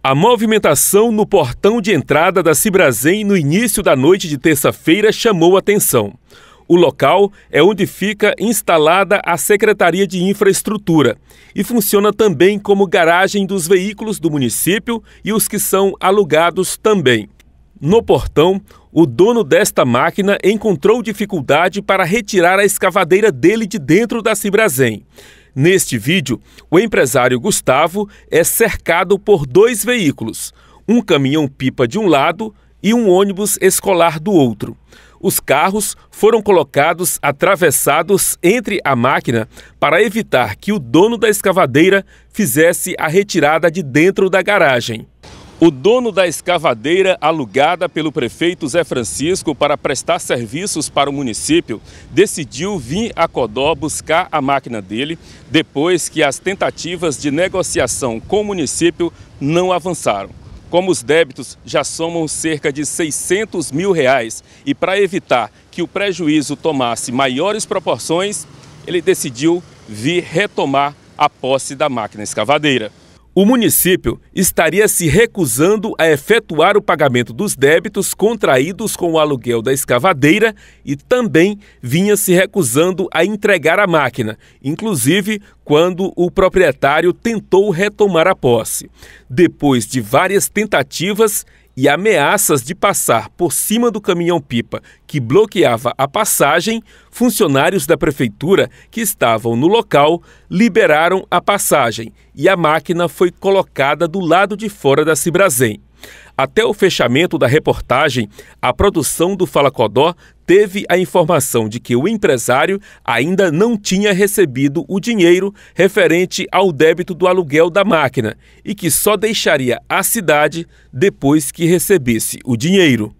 A movimentação no portão de entrada da Cibrazem no início da noite de terça-feira chamou atenção. O local é onde fica instalada a Secretaria de Infraestrutura e funciona também como garagem dos veículos do município e os que são alugados também. No portão, o dono desta máquina encontrou dificuldade para retirar a escavadeira dele de dentro da Cibrazem Neste vídeo, o empresário Gustavo é cercado por dois veículos, um caminhão-pipa de um lado e um ônibus escolar do outro. Os carros foram colocados atravessados entre a máquina para evitar que o dono da escavadeira fizesse a retirada de dentro da garagem. O dono da escavadeira alugada pelo prefeito Zé Francisco para prestar serviços para o município decidiu vir a Codó buscar a máquina dele depois que as tentativas de negociação com o município não avançaram. Como os débitos já somam cerca de 600 mil reais e para evitar que o prejuízo tomasse maiores proporções, ele decidiu vir retomar a posse da máquina escavadeira o município estaria se recusando a efetuar o pagamento dos débitos contraídos com o aluguel da escavadeira e também vinha se recusando a entregar a máquina, inclusive quando o proprietário tentou retomar a posse. Depois de várias tentativas, e ameaças de passar por cima do caminhão-pipa que bloqueava a passagem, funcionários da prefeitura que estavam no local liberaram a passagem e a máquina foi colocada do lado de fora da Cibrazen. Até o fechamento da reportagem, a produção do Fala Codó teve a informação de que o empresário ainda não tinha recebido o dinheiro referente ao débito do aluguel da máquina e que só deixaria a cidade depois que recebesse o dinheiro.